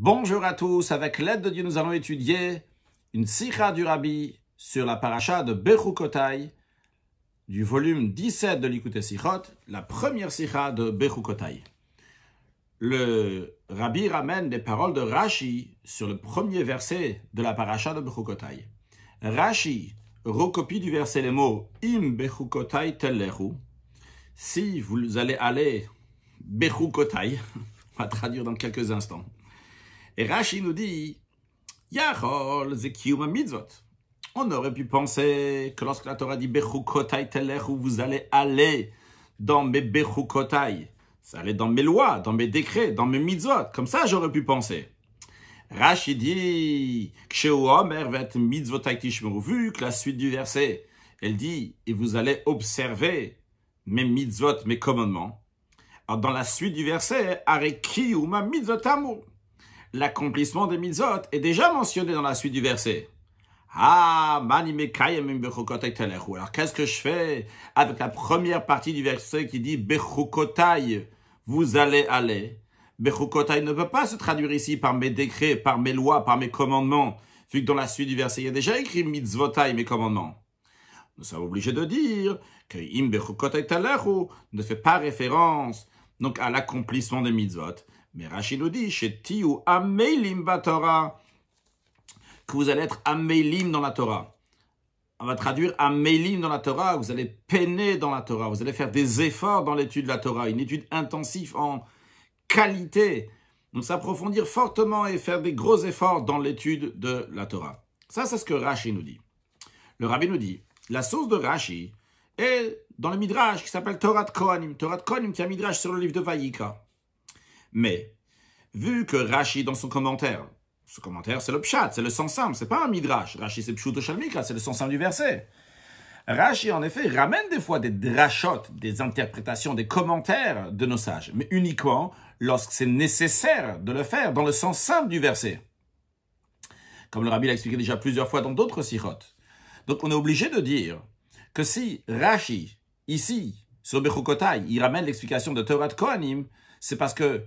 Bonjour à tous, avec l'aide de Dieu nous allons étudier une sikha du Rabbi sur la paracha de Bechukotai du volume 17 de l'Ikute Sichot, la première sikha de Bechukotai. Le Rabbi ramène des paroles de Rashi sur le premier verset de la paracha de Bechukotai. Rashi recopie du verset les mots Im Bechukotai Tellehu. Si vous allez aller Bechukotai, on va traduire dans quelques instants. Et Rashi nous dit, Yachol mitzvot. On aurait pu penser que lorsque la Torah dit Bechukotai où vous allez aller dans mes Bechukotai, ça allait dans mes lois, dans mes décrets, dans mes mitzvot. Comme ça, j'aurais pu penser. Rashi dit, vu que la suite du verset, elle dit, et vous allez observer mes mitzvot, mes commandements. Alors, dans la suite du verset, arekiuma ou l'accomplissement des mitzvot est déjà mentionné dans la suite du verset. Ah, Alors, qu'est-ce que je fais avec la première partie du verset qui dit Bechukotai, vous allez aller Bechukotai ne peut pas se traduire ici par mes décrets, par mes lois, par mes commandements, vu que dans la suite du verset, il y a déjà écrit Mitzvotai, mes commandements. Nous sommes obligés de dire que Im Bechukotai ne fait pas référence donc à l'accomplissement des mitzvot, mais Rashi nous dit, chez ou Torah, que vous allez être Amélim dans la Torah. On va traduire ameilim dans la Torah, vous allez peiner dans la Torah, vous allez faire des efforts dans l'étude de la Torah, une étude intensive en qualité. Donc s'approfondir fortement et faire des gros efforts dans l'étude de la Torah. Ça, c'est ce que Rashi nous dit. Le rabbi nous dit, la source de Rashi est dans le Midrash qui s'appelle Torah de Kohanim. Torah de Kohanim c'est un Midrash sur le livre de Vaïka. Mais, vu que Rashi, dans son commentaire, ce commentaire, c'est le pshat, c'est le sens simple, c'est pas un midrash. Rashi, c'est pshut shalmikra, c'est le sens simple du verset. Rashi, en effet, ramène des fois des drachotes, des interprétations, des commentaires de nos sages, mais uniquement lorsque c'est nécessaire de le faire dans le sens simple du verset. Comme le rabbi l'a expliqué déjà plusieurs fois dans d'autres sirotes. Donc on est obligé de dire que si Rashi, ici, sur Bechukotai, il ramène l'explication de Torah de Kohanim, c'est parce que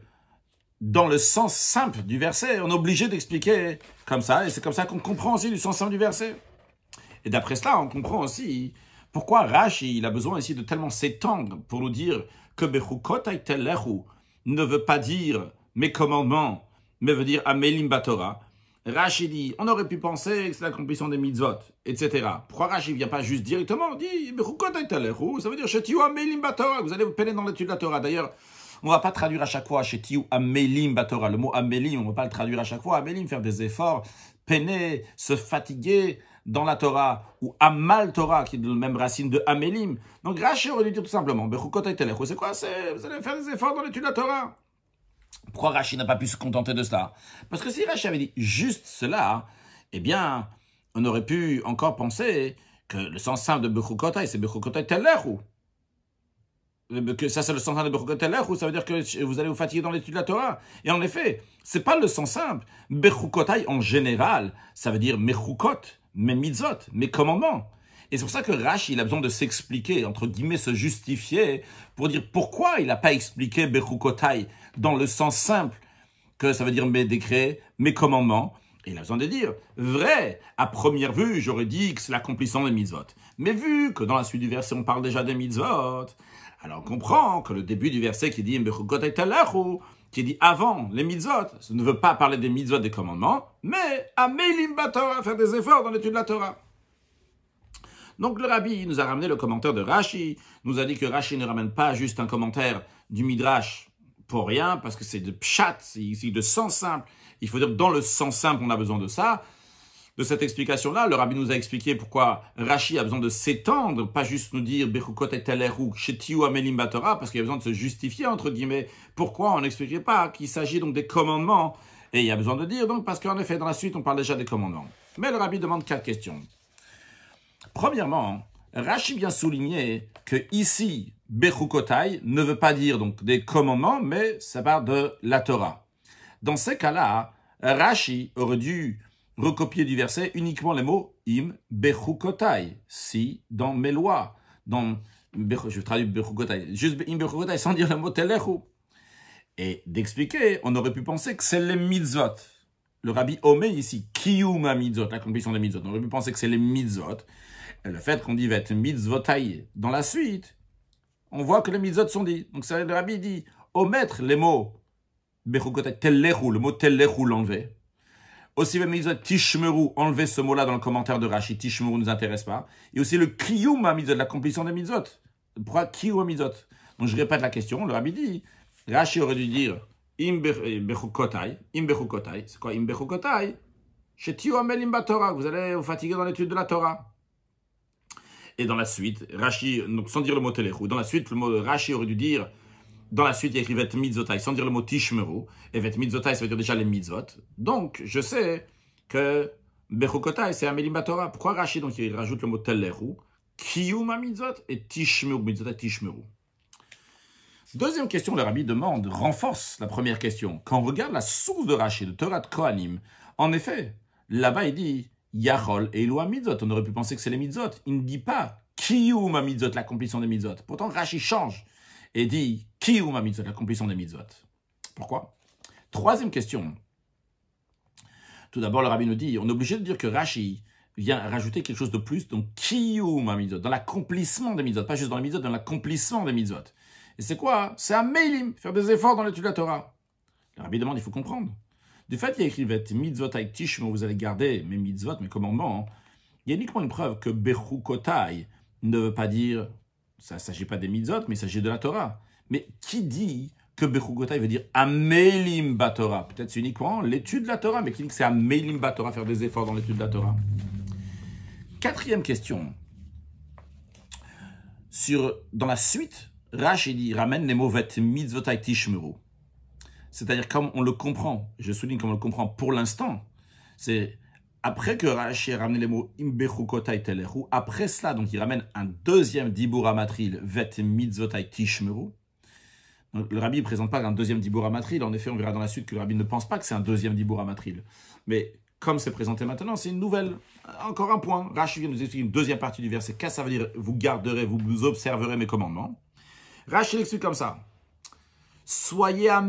dans le sens simple du verset. On est obligé d'expliquer comme ça, et c'est comme ça qu'on comprend aussi le sens simple du verset. Et d'après cela, on comprend aussi pourquoi Rashi a besoin ici de tellement s'étendre pour nous dire que Bechukotai ne veut pas dire mes commandements, mais veut dire Amelim Batora. Rashi dit, on aurait pu penser que c'est l'accomplissement des mitzvot, etc. Pourquoi Rashi ne vient pas juste directement On dit, ça veut dire, vous allez vous peiner dans l'étude de la Torah. D'ailleurs, on ne va pas traduire à chaque fois chez Tiou Amelim Batora. Le mot Amelim, on ne va pas le traduire à chaque fois. Amelim, faire des efforts, peiner, se fatiguer dans la Torah, ou Amal Torah, qui est de la même racine de Amelim. Donc Rashi aurait dû dire tout simplement, c'est quoi Vous allez faire des efforts dans l'étude de la Torah. Pourquoi Rashi n'a pas pu se contenter de cela Parce que si Rashi avait dit juste cela, eh bien, on aurait pu encore penser que le sens simple de Bechukotai, c'est Bechukotai telechou » que ça c'est le sens simple de Bechukotelech, ou ça veut dire que vous allez vous fatiguer dans l'étude de la Torah. Et en effet, c'est pas le sens simple. Bechukotai en général, ça veut dire Mechukot, mes mitzot, mes commandements. Et c'est pour ça que Rashi, il a besoin de s'expliquer, entre guillemets, se justifier, pour dire pourquoi il n'a pas expliqué Bechukotai dans le sens simple, que ça veut dire mes décrets, mes commandements. Et il a besoin de dire, vrai, à première vue, j'aurais dit que c'est l'accomplissement des mitzvot. Mais vu que dans la suite du verset, on parle déjà des mitzvot, alors on comprend que le début du verset qui dit qui dit avant les mitzvot, ne veut pas parler des mitzvot des commandements, mais à faire des efforts dans l'étude de la Torah. Donc le rabbi nous a ramené le commentaire de Rashi, nous a dit que Rashi ne ramène pas juste un commentaire du Midrash pour rien, parce que c'est de pshat, c'est de sens simple. Il faut dire que dans le sens simple, on a besoin de ça de cette explication-là, le rabbi nous a expliqué pourquoi Rashi a besoin de s'étendre, pas juste nous dire Bechukot et Teleruk, Amelim Batora, parce qu'il y a besoin de se justifier, entre guillemets, pourquoi on n'expliquait pas qu'il s'agit donc des commandements. Et il y a besoin de dire, donc, parce qu'en effet, dans la suite, on parle déjà des commandements. Mais le rabbi demande quatre questions. Premièrement, Rashi vient souligner que ici, Bechukotai ne veut pas dire donc des commandements, mais ça part de la Torah. Dans ces cas-là, Rashi aurait dû recopier du verset uniquement les mots im bechukotai, si dans mes lois, dans je traduis bechukotai, juste im bechukotai sans dire le mot telechu. Et d'expliquer, on aurait pu penser que c'est les mitzvot. Le rabbi omet ici, kiyuma mitzvot, la complétion des mitzvot. On aurait pu penser que c'est les mitzvot. Et le fait qu'on dit va mitzvotai dans la suite, on voit que les mitzvot sont dits. Donc le rabbi dit, omettre les mots bechukotai, telechu, le mot telechu l'enlever aussi, mitzvot tishmeru, enlevez ce mot-là dans le commentaire de Rashi, tishmeru ne nous intéresse pas. Et aussi le kiyum mitzvot, l'accomplissement des Mizot. Pourquoi kiyum mitzvot Donc je répète la question, le rabbi dit, Rashi aurait dû dire im euh, imbechukotai, c'est quoi im Chez amel imba Torah, vous allez vous fatiguer dans l'étude de la Torah. Et dans la suite, Rashi, donc sans dire le mot téléchou, dans la suite, le mot Rashi aurait dû dire dans la suite, il y a écrit Vet Mitzotai, sans dire le mot Tishmeru. Et Vet Mitzotai, ça veut dire déjà les Mitzot. Donc, je sais que Bechukotai, c'est Amélie Batora. Pourquoi Rachid, donc, il rajoute le mot Telleru Kiyuma et Tishmeru. Mitzotai, Tishmeru. Deuxième question, le rabbi demande, renforce la première question. Quand on regarde la source de Rachid, le Torah de Kohanim, en effet, là-bas, il dit Yahol et Eloi On aurait pu penser que c'est les Mitzot. Il ne dit pas Kiyuma la l'accomplissement des Mitzot. Pourtant, Rachid change et dit ma mitzvot, l'accomplissement des mitzvot. Pourquoi Troisième question. Tout d'abord, le rabbi nous dit on est obligé de dire que Rashi vient rajouter quelque chose de plus, donc ma mitzvot, dans l'accomplissement des mitzvot, pas juste dans les mitzvot, dans l'accomplissement des mitzvot. Et c'est quoi C'est un meilim, faire des efforts dans l'étude de la Torah. Le rabbi demande il faut comprendre. Du fait qu'il y a écrit mitzvot tishmo, vous allez garder mes mitzvot, mes commandements, il y a uniquement une preuve que Bechukotai ne veut pas dire ça ne s'agit pas des mitzvot, mais il s'agit de la Torah. Mais qui dit que Bechugotai veut dire Amelim Batora Peut-être c'est uniquement l'étude de la Torah, mais qui dit que c'est Amelim Batora, faire des efforts dans l'étude de la Torah Quatrième question. Sur, dans la suite, Rashi dit Ramène les mauvais mitzvotai tishmeru. C'est-à-dire, comme on le comprend, je souligne comme on le comprend pour l'instant, c'est après que Rashi ait ramené les mots imbechukotai telechu, après cela, donc il ramène un deuxième dibour amatril, vet mitzvotai kishmeru le rabbi ne présente pas un deuxième dibour amatril. En effet, on verra dans la suite que le rabbi ne pense pas que c'est un deuxième dibour matril. Mais comme c'est présenté maintenant, c'est une nouvelle. Encore un point. Rashi vient nous expliquer une deuxième partie du verset. Qu'est-ce que ça veut dire Vous garderez, vous observerez mes commandements. Rashi l'explique comme ça. Soyez à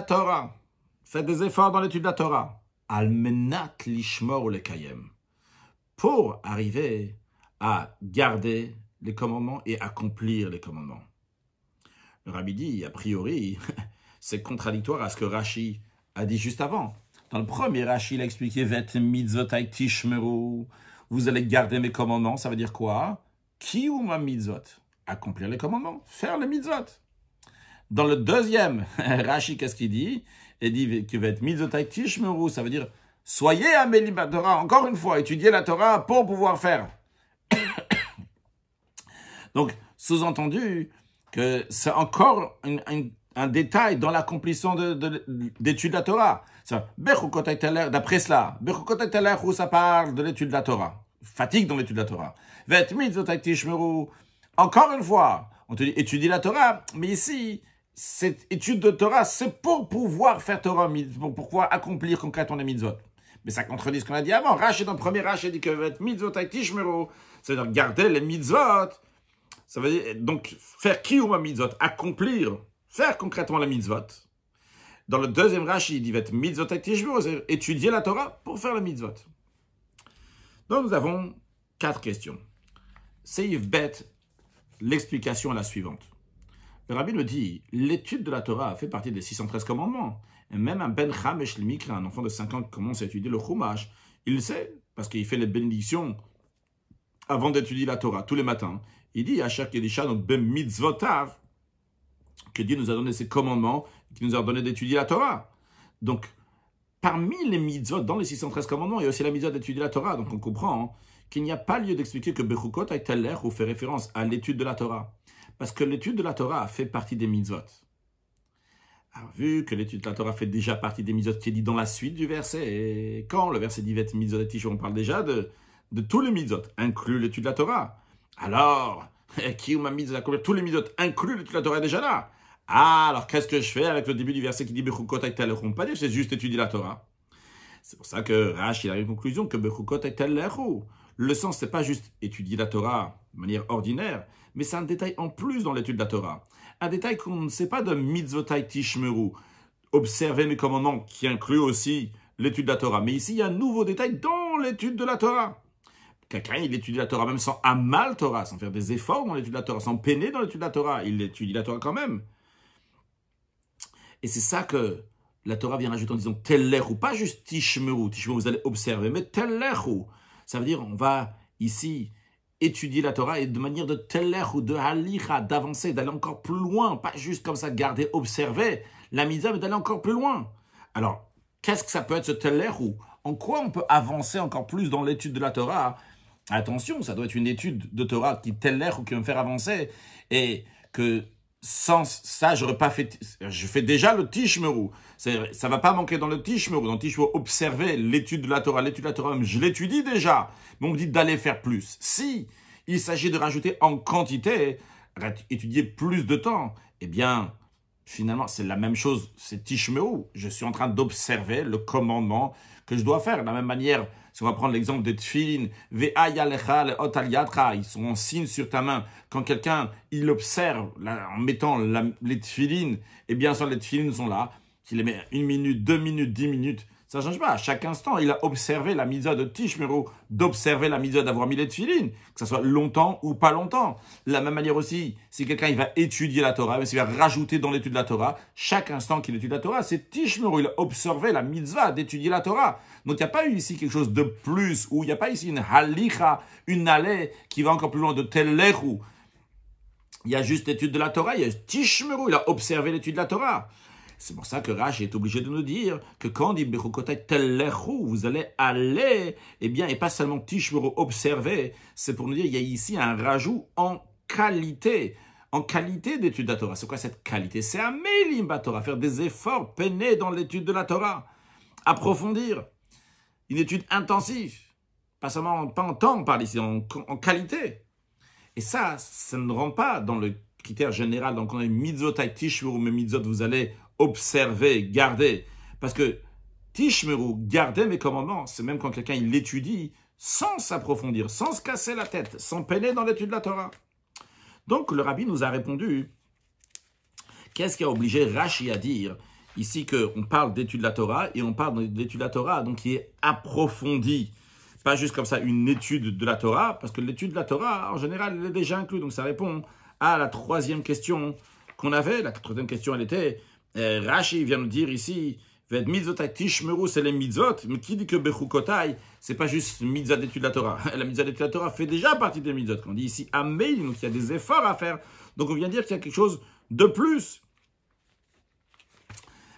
Torah. Faites des efforts dans l'étude de la Torah. Almenat lishmor le kayem. Pour arriver à garder les commandements et accomplir les commandements. Le rabbi dit, a priori, c'est contradictoire à ce que Rashi a dit juste avant. Dans le premier Rashi, il a expliqué Vet Vous allez garder mes commandements, ça veut dire quoi qui ou ma mitzot Accomplir les commandements, faire les mitzot. Dans le deuxième Rashi, qu'est-ce qu'il dit et dit que va être ça veut dire soyez à Torah, encore une fois, étudiez la Torah pour pouvoir faire. Donc, sous-entendu que c'est encore un détail dans l'accomplissement d'études de, la Torah. D'après cela, où ça parle de l'étude de la Torah. Fatigue dans l'étude de la Torah. Encore une fois, on te dit étudie la Torah, mais ici, cette étude de Torah, c'est pour pouvoir faire Torah, pour pouvoir accomplir concrètement les mitzvot. Mais ça contredit ce qu'on a dit avant. Rachid, le premier, Rachid dit que mitzvot tishmero, cest veut dire garder les mitzvot. Ça veut dire, donc, faire qui ou ma mitzvot, accomplir, faire concrètement la mitzvot. Dans le deuxième Rachid, il dit mitzvot tishmero, c'est étudier la Torah pour faire la mitzvot. Donc, nous avons quatre questions. Save Bet, l'explication est la suivante. Le rabbi nous dit, l'étude de la Torah fait partie des 613 commandements. Et même un Ben un enfant de 5 ans commence à étudier le Chumash, il le sait, parce qu'il fait les bénédictions avant d'étudier la Torah, tous les matins. Il dit, à chaque donc Ben Mitzvotav, que Dieu nous a donné ses commandements, qu'il nous a donné d'étudier la Torah. Donc, parmi les mitzvot, dans les 613 commandements, il y a aussi la mitzvot d'étudier la Torah. Donc, on comprend qu'il n'y a pas lieu d'expliquer que Bechukot a tel l'air ou fait référence à l'étude de la Torah. Parce que l'étude de la Torah fait partie des mitzvot. Alors, vu que l'étude de la Torah fait déjà partie des mitzvot qui est dit dans la suite du verset, et quand le verset dit mitzvot et on parle déjà de, tous les mitzvot, inclus l'étude de la Torah. Alors, qui m'a mis à couvrir tous les mitzvot, inclus l'étude de la Torah est déjà là. Ah, alors qu'est-ce que je fais avec le début du verset qui dit Bechukot pas dire, c'est juste étudier la Torah. C'est pour ça que Rach, il a une conclusion que Bechukot Le sens, c'est pas juste étudier la Torah de manière ordinaire, mais c'est un détail en plus dans l'étude de la Torah. Un détail qu'on ne sait pas de mitzvotai tishmeru, Observez mes commandements, qui inclut aussi l'étude de la Torah. Mais ici, il y a un nouveau détail dans l'étude de la Torah. Quelqu'un, il étudie la Torah même sans amal Torah, sans faire des efforts dans l'étude de la Torah, sans peiner dans l'étude de la Torah. Il étudie la Torah quand même. Et c'est ça que la Torah vient rajouter en disant ou pas juste tishmeru, tishmeru, vous allez observer, mais tellechu. Ça veut dire, on va ici étudier la Torah et de manière de teller ou de halicha, d'avancer, d'aller encore plus loin, pas juste comme ça garder, observer la mitzvah, mais d'aller encore plus loin. Alors, qu'est-ce que ça peut être ce teller ou en quoi on peut avancer encore plus dans l'étude de la Torah Attention, ça doit être une étude de Torah qui teller ou qui va me faire avancer et que sans ça, j'aurais pas fait. Je fais déjà le Tishmerou. Ça va pas manquer dans le Tishmerou. Dans le observer l'étude de la Torah, l'étude de la Torah, je l'étudie déjà. Mais on me dit d'aller faire plus. Si il s'agit de rajouter en quantité, étudier plus de temps, eh bien, finalement, c'est la même chose. C'est Tishmerou. Je suis en train d'observer le commandement que je dois faire. De la même manière, si on va prendre l'exemple des Tfilin, ils sont en signe sur ta main. Quand quelqu'un, il observe, en mettant les Tfilin, et eh bien, sûr, les Tfilin sont là, qu'il les met une minute, deux minutes, dix minutes, ça change pas. À chaque instant, il a observé la mitzvah de Tishmeru, d'observer la mitzvah d'avoir mis les tefilines, que ce soit longtemps ou pas longtemps. De la même manière aussi, si quelqu'un il va étudier la Torah, mais s'il va rajouter dans l'étude de la Torah, chaque instant qu'il étudie la Torah, c'est Tishmeru, il a observé la mitzvah d'étudier la Torah. Donc il n'y a pas eu ici quelque chose de plus, ou il n'y a pas ici une halicha, une allée qui va encore plus loin de où Il y a juste étude de la Torah, il y a Tishmeru, il a observé l'étude de la Torah. C'est pour ça que Raj est obligé de nous dire que quand dit vous allez aller, et eh bien, et pas seulement Tishmuru, observer, c'est pour nous dire qu'il y a ici un rajout en qualité en qualité d'étude de la Torah. C'est quoi cette qualité C'est Amélim Torah, faire des efforts, peinés dans l'étude de la Torah, approfondir, une étude intensive, pas seulement en, pas en temps, on ici, en, qualité. Et ça, ça ne rentre pas dans le critère général. Donc on a une mitzvot mais « ou mitzvot, vous allez observer, garder. Parce que Tishmeru, garder mes commandements, c'est même quand quelqu'un il l'étudie sans s'approfondir, sans se casser la tête, sans peiner dans l'étude de la Torah. Donc le rabbi nous a répondu, qu'est-ce qui a obligé Rashi à dire ici qu'on parle d'étude de la Torah et on parle d'étude de la Torah, donc qui est approfondie pas juste comme ça une étude de la Torah, parce que l'étude de la Torah, en général, elle est déjà inclue. Donc ça répond à la troisième question qu'on avait. La troisième question, elle était euh, Rashi vient nous dire ici, c'est les mitzvot, mais qui dit que Bechukotai, c'est pas juste mitzvah d'étude de la Torah. La mitzvah d'étude de la Torah fait déjà partie des mitzvot. On dit ici Amel, donc il y a des efforts à faire. Donc on vient dire qu'il y a quelque chose de plus.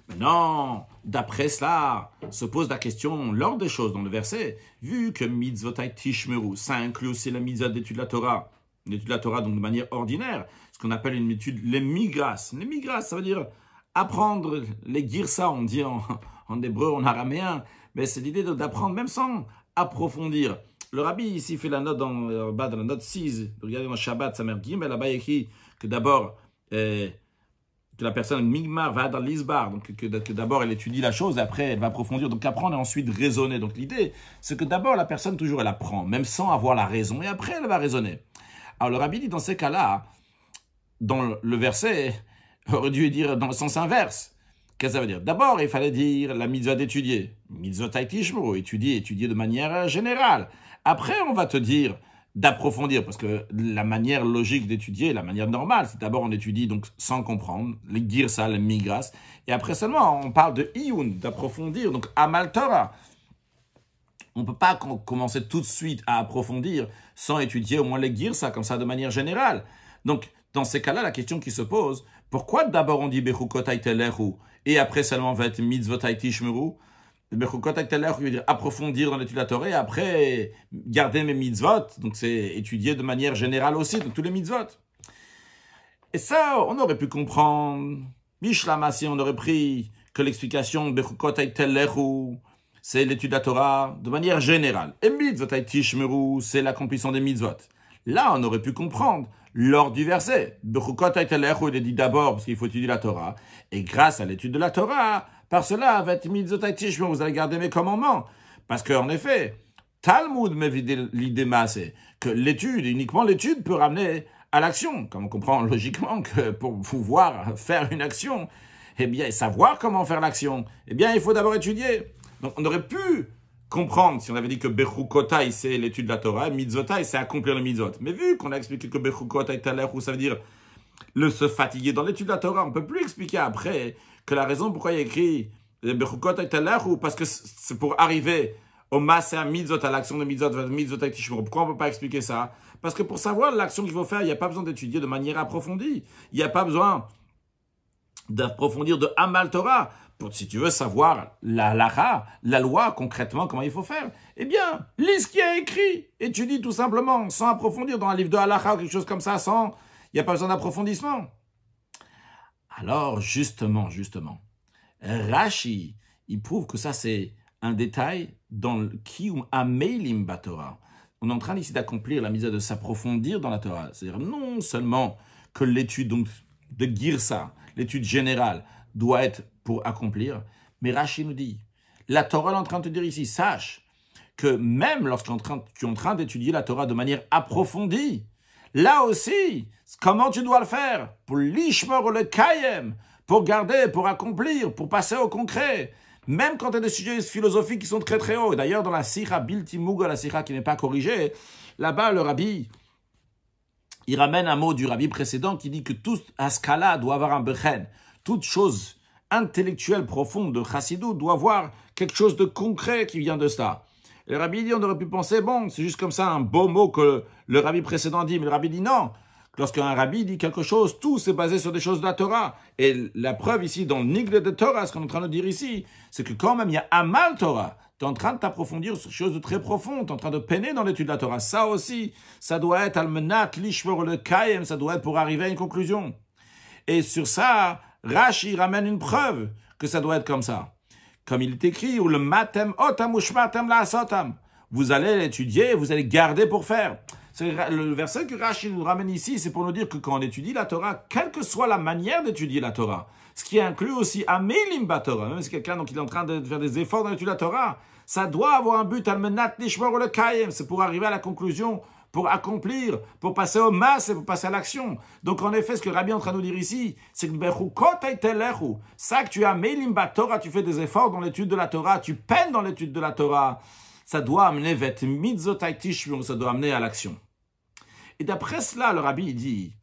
Maintenant, d'après cela, se pose la question, lors des choses dans le verset, vu que mitzvotai tishmeru, ça inclut aussi la mitzvah d'étude de la Torah, étude de la Torah donc de manière ordinaire, ce qu'on appelle une étude, les migras. Les migras, ça veut dire apprendre les girsa, on dit en, hébreu, en araméen, mais c'est l'idée d'apprendre même sans approfondir. Le rabbi ici fait la note dans, euh, bas, la note 6, regardez dans Shabbat, sa mère guim, là-bas écrit que d'abord, euh, que la personne Migmar va dans l'isbar, donc que, d'abord elle étudie la chose, après elle va approfondir, donc apprendre et ensuite raisonner. Donc l'idée, c'est que d'abord la personne toujours elle apprend, même sans avoir la raison, et après elle va raisonner. Alors le rabbi dit dans ces cas-là, dans le verset, aurait dû dire dans le sens inverse. Qu'est-ce que ça veut dire D'abord, il fallait dire la mitzvah d'étudier. Mitzvah taitishmo, étudier, étudier de manière euh, générale. Après, on va te dire d'approfondir, parce que la manière logique d'étudier, la manière normale, c'est d'abord on étudie donc sans comprendre, les girsal, les migras, et après seulement on parle de iyun, d'approfondir, donc amal On ne peut pas commencer tout de suite à approfondir sans étudier au moins les girsal, comme ça de manière générale. Donc dans ces cas-là, la question qui se pose, pourquoi d'abord on dit Bechukot et après seulement va être Mitzvot Shmeru Bechukot qui veut dire approfondir dans l'étude de la Torah et après garder mes mitzvot. Donc c'est étudier de manière générale aussi, donc tous les mitzvot. Et ça, on aurait pu comprendre. Mishlama, si on aurait pris que l'explication Bechukot Lehu, c'est l'étude de la Torah de manière générale. Et mitzvot Tishmeru, c'est l'accomplissement des mitzvot. Là, on aurait pu comprendre lors du verset. il dit d'abord, parce qu'il faut étudier la Torah, et grâce à l'étude de la Torah, par cela, vous allez garder mes commandements. Parce qu'en effet, Talmud m'évite l'idée c'est que l'étude, uniquement l'étude peut ramener à l'action. Comme on comprend logiquement que pour pouvoir faire une action, eh bien, savoir comment faire l'action, eh bien, il faut d'abord étudier. Donc, on aurait pu comprendre, si on avait dit que Bechukotai, c'est l'étude de la Torah, Mitzotai, c'est accomplir le Mitzot. Mais vu qu'on a expliqué que Bechukotai où ça veut dire le se fatiguer dans l'étude de la Torah, on ne peut plus expliquer après que la raison pourquoi il y a écrit euh, Bechukotai ou parce que c'est pour arriver au Masse à Mitzot, à l'action de Mitzot, Mitzot Pourquoi on ne peut pas expliquer ça Parce que pour savoir l'action qu'il faut faire, il n'y a pas besoin d'étudier de manière approfondie. Il n'y a pas besoin d'approfondir de Amal Torah si tu veux savoir la lara, la loi concrètement, comment il faut faire, eh bien, lis ce qui a écrit, étudie tout simplement, sans approfondir dans un livre de halakha ou quelque chose comme ça, sans, il n'y a pas besoin d'approfondissement. Alors, justement, justement, Rashi, il prouve que ça, c'est un détail dans le Kiyum Amelim Batora. On est en train ici d'accomplir la mise à de s'approfondir dans la Torah. C'est-à-dire non seulement que l'étude de Girsa, l'étude générale, doit être pour accomplir. Mais Rashi nous dit, la Torah est en train de dire ici, sache que même lorsque tu es en train d'étudier la Torah de manière approfondie, là aussi, comment tu dois le faire Pour l'ishmer le kayem, pour garder, pour accomplir, pour passer au concret. Même quand tu as des sujets philosophiques qui sont très très hauts. D'ailleurs, dans la Sikha à la Sikha qui n'est pas corrigée, là-bas, le rabbi, il ramène un mot du rabbi précédent qui dit que tout askala doit avoir un bechen. Toute chose intellectuel profond de Chassidou doit voir quelque chose de concret qui vient de ça. le rabbi dit, on aurait pu penser, bon, c'est juste comme ça un beau mot que le rabbi précédent dit, mais le rabbi dit non. Lorsqu'un rabbi dit quelque chose, tout c'est basé sur des choses de la Torah. Et la preuve ici, dans le de Torah, ce qu'on est en train de dire ici, c'est que quand même il y a Amal Torah. Tu es en train de t'approfondir sur chose de très profond, tu en train de peiner dans l'étude de la Torah. Ça aussi, ça doit être almenat, lishmor le kayem, ça doit être pour arriver à une conclusion. Et sur ça, Rashi ramène une preuve que ça doit être comme ça. Comme il est écrit, ou le matem otam shmatem la Vous allez l'étudier, vous allez garder pour faire. Le verset que Rashi nous ramène ici, c'est pour nous dire que quand on étudie la Torah, quelle que soit la manière d'étudier la Torah, ce qui inclut aussi amelim Torah, même si quelqu'un donc est en train de faire des efforts dans l'étude de la Torah, ça doit avoir un but, le kaim, c'est pour arriver à la conclusion pour accomplir, pour passer au masse et pour passer à l'action. Donc en effet, ce que Rabbi est en train de nous dire ici, c'est que ça que tu as, Melimba Torah, tu fais des efforts dans l'étude de la Torah, tu peines dans l'étude de la Torah, ça doit amener vet ça doit amener à l'action. Et d'après cela, le Rabbi dit,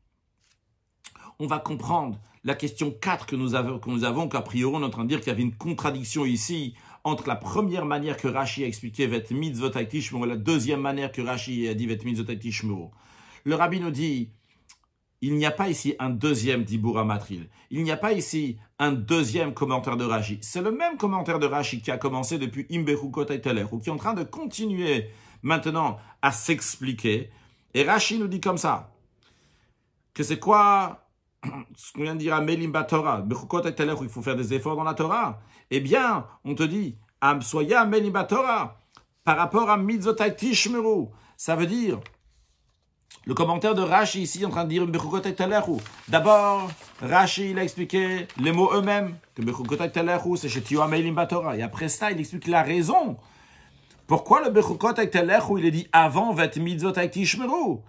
on va comprendre la question 4 que nous avons, que nous avons qu'a priori on est en train de dire qu'il y avait une contradiction ici entre la première manière que Rashi a expliqué Vet mitzvot et la deuxième manière que Rashi a dit Vet mitzvot Le rabbin nous dit il n'y a pas ici un deuxième Dibour Matril. Il n'y a pas ici un deuxième commentaire de Rashi. C'est le même commentaire de Rashi qui a commencé depuis Imberukot et ou qui est en train de continuer maintenant à s'expliquer. Et Rashi nous dit comme ça, que c'est quoi ce qu'on vient de dire à Melimba Torah. il faut faire des efforts dans la Torah eh bien, on te dit, Amsoya Menibatora, par rapport à Mizotai Tishmeru, ça veut dire, le commentaire de Rashi ici en train de dire Bechukotai D'abord, Rashi il a expliqué les mots eux-mêmes, que Bechukotai c'est chez amelim Batora. Et après ça, il explique la raison. Pourquoi le Bechukotai il est dit avant Vet Mizotai Tishmeru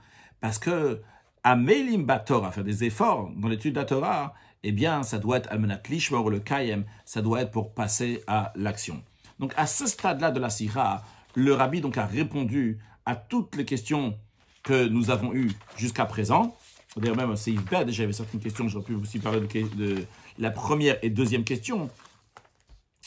Parce que Ameilim Batora, faire des efforts dans l'étude de la Torah, eh bien, ça doit être almenat lishmor le kayem, ça doit être pour passer à l'action. Donc, à ce stade-là de la sira, le rabbi donc a répondu à toutes les questions que nous avons eues jusqu'à présent. D'ailleurs, même c'est hyper. déjà avait certaines questions, j'aurais pu aussi parler de, la première et deuxième question.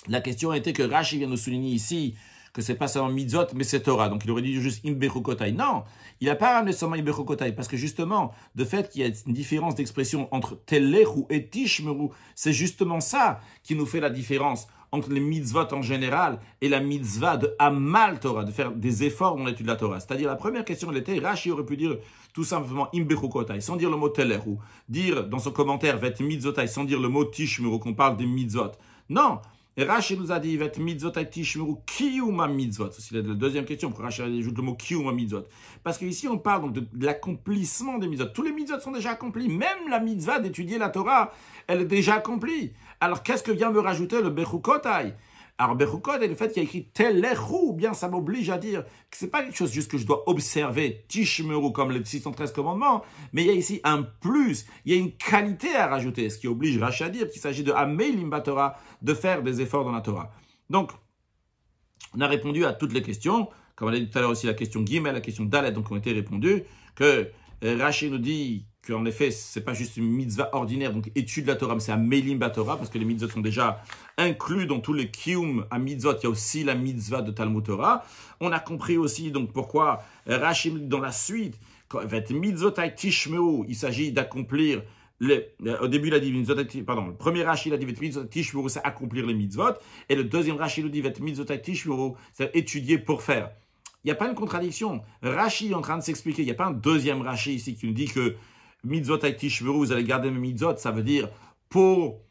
La question était que Rashi vient nous souligner ici que c'est pas seulement mitzvot, mais c'est Torah. Donc il aurait dit juste imbechukotai. Non, il n'a pas ramené seulement imbechukotai, parce que justement, de fait qu'il y a une différence d'expression entre teleru » et tishmeru, c'est justement ça qui nous fait la différence entre les mitzvot en général et la mitzvah de Amal Torah, de faire des efforts dans l'étude de la Torah. C'est-à-dire, la première question, elle était, Rashi aurait pu dire tout simplement Imbechukotai, sans dire le mot Teleru, dire dans son commentaire Vet Mitzvotai, sans dire le mot tishmeru », qu'on parle des mitzvot. Non, et Rashi nous a dit, être mitzvot aitishmeru kiyuma mitzvot. C'est la deuxième question, pourquoi Rashi ajoute le mot kiyuma mitzvot Parce qu'ici, on parle de, l'accomplissement des mitzvot. Tous les mitzvot sont déjà accomplis. Même la mitzvah d'étudier la Torah, elle est déjà accomplie. Alors, qu'est-ce que vient me rajouter le bechukotai Arbechukot et le fait qu'il y a écrit ou bien ça m'oblige à dire que c'est pas une chose juste que je dois observer, Tishmeru, comme les 613 commandements, mais il y a ici un plus, il y a une qualité à rajouter, ce qui oblige Rashi à dire qu'il s'agit de Amelim Torah, de faire des efforts dans la Torah. Donc, on a répondu à toutes les questions, comme on a dit tout à l'heure aussi la question Guimel, la question Dalet, donc ont été répondues, que euh, Rashi nous dit en effet, c'est pas juste une mitzvah ordinaire, donc étude la Torah, mais c'est un melim Torah, parce que les mitzvot sont déjà inclus dans tous les kium à mitzvot. Il y a aussi la mitzvah de Talmud Torah. On a compris aussi donc pourquoi Rachim, dans la suite, quand mitzvotai tishmeo, il s'agit d'accomplir les, euh, au début, il a dit, pardon, le premier Rashi, a dit, c'est accomplir les mitzvot. Et le deuxième Rashi, il dit, c'est étudier pour faire. Il n'y a pas une contradiction. Rashi est en train de s'expliquer. Il n'y a pas un deuxième Rashi ici qui nous dit que mitzvot vous allez garder mes mitzvot, ça veut dire pour,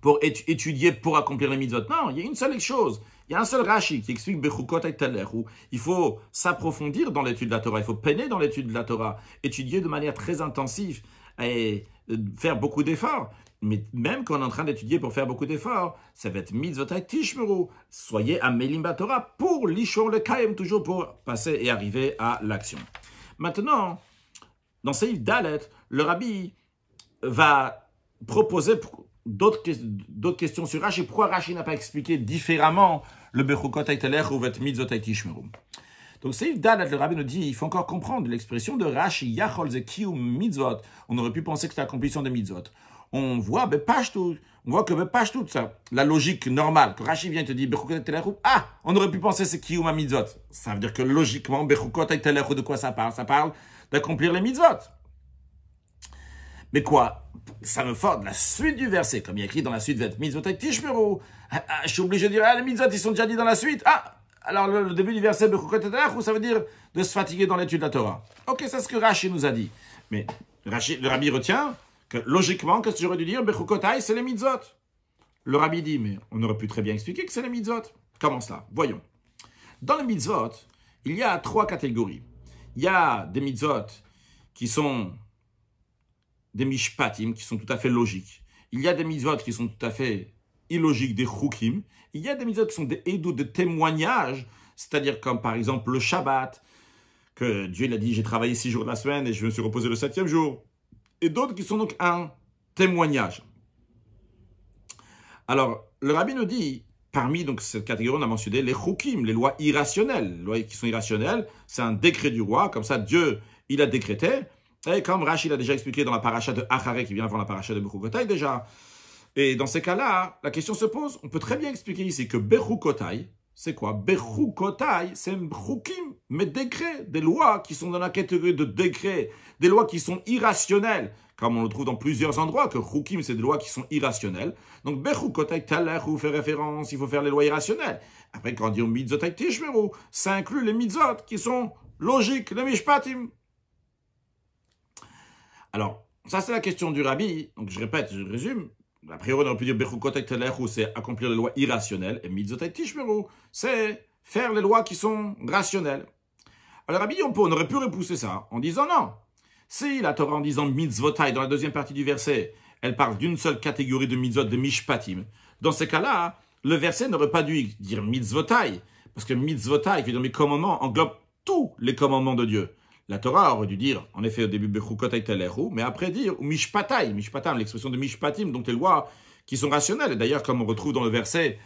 pour étudier, pour accomplir les mitzvot. Non, il y a une seule chose. Il y a un seul Rashi qui explique Bechukot et où il faut s'approfondir dans l'étude de la Torah, il faut peiner dans l'étude de la Torah, étudier de manière très intensive et euh, faire beaucoup d'efforts. Mais même quand on est en train d'étudier pour faire beaucoup d'efforts, ça va être et Soyez à Melim Torah pour l'ishor le kaim, toujours pour passer et arriver à l'action. Maintenant, dans Seif Dalet, le rabbi va proposer d'autres questions sur Rashi. Pourquoi Rashi n'a pas expliqué différemment le Bechukot Aitelech ou Vet Mitzot Aitishmerum donc, Seif Dalet, le rabbi nous dit, il faut encore comprendre l'expression de Rashi, Yachol Zekiu Mitzvot. On aurait pu penser que c'est l'accomplissement des Mitzvot. On voit, ben, tout. on voit que ben, tout ça, la logique normale, que Rashi vient te dire, Bechukot ah, on aurait pu penser c'est Kium Mitzvot. Ça veut dire que logiquement, Bechukot de quoi ça parle Ça parle d'accomplir les mitzvot. Mais quoi Ça me forde la suite du verset, comme il y a écrit dans la suite de mitzvot ah, ah, Je suis obligé de dire, ah, les mitzvot, ils sont déjà dit dans la suite. Ah Alors, le, début du verset, où ça veut dire de se fatiguer dans l'étude de la Torah. Ok, c'est ce que Rashi nous a dit. Mais le rabbi retient que, logiquement, qu'est-ce que j'aurais dû dire Bechukotai, c'est les mitzvot. Le rabbi dit, mais on aurait pu très bien expliquer que c'est les mitzvot. Comment ça Voyons. Dans les mitzvot, il y a trois catégories il y a des mitzvot qui sont des mishpatim, qui sont tout à fait logiques. Il y a des mitzvot qui sont tout à fait illogiques, des chukim. Il y a des mitzvot qui sont des edou, des témoignages, c'est-à-dire comme par exemple le Shabbat, que Dieu l'a dit j'ai travaillé six jours de la semaine et je me suis reposé le septième jour. Et d'autres qui sont donc un témoignage. Alors, le rabbin nous dit, Parmi donc cette catégorie, on a mentionné les hukim, les lois irrationnelles. Les lois qui sont irrationnelles, c'est un décret du roi, comme ça Dieu, il a décrété. Et comme Rachid a déjà expliqué dans la paracha de Acharé, qui vient avant la paracha de Bechukotai déjà, et dans ces cas-là, la question se pose, on peut très bien expliquer ici que Bechukotai, c'est quoi Bechukotai, c'est un mais décrets, des lois qui sont dans la catégorie de décrets, des lois qui sont irrationnelles, comme on le trouve dans plusieurs endroits, que Chukim, c'est des lois qui sont irrationnelles. Donc Bechukotai Taler, fait référence, il faut faire les lois irrationnelles. Après, quand on dit Tishmeru, ça inclut les Mitzot, qui sont logiques, les Mishpatim. Alors, ça c'est la question du rabbi, donc je répète, je résume. A priori, on aurait pu dire Bechukot Telechu, c'est accomplir les lois irrationnelles, et Mitzot Tishmeru, c'est faire les lois qui sont rationnelles. Alors, Rabbi Yompo, on aurait pu repousser ça en disant non. Si la Torah, en disant Mitzvotai, dans la deuxième partie du verset, elle parle d'une seule catégorie de Mitzvot, de Mishpatim, dans ces cas-là, le verset n'aurait pas dû dire Mitzvotai, parce que Mitzvotai, qui est dans mes commandements, englobe tous les commandements de Dieu. La Torah aurait dû dire, en effet, au début, mais après dire, ou mishpatai, l'expression de mishpatim, donc les lois qui sont rationnelles. Et D'ailleurs, comme on retrouve dans le verset,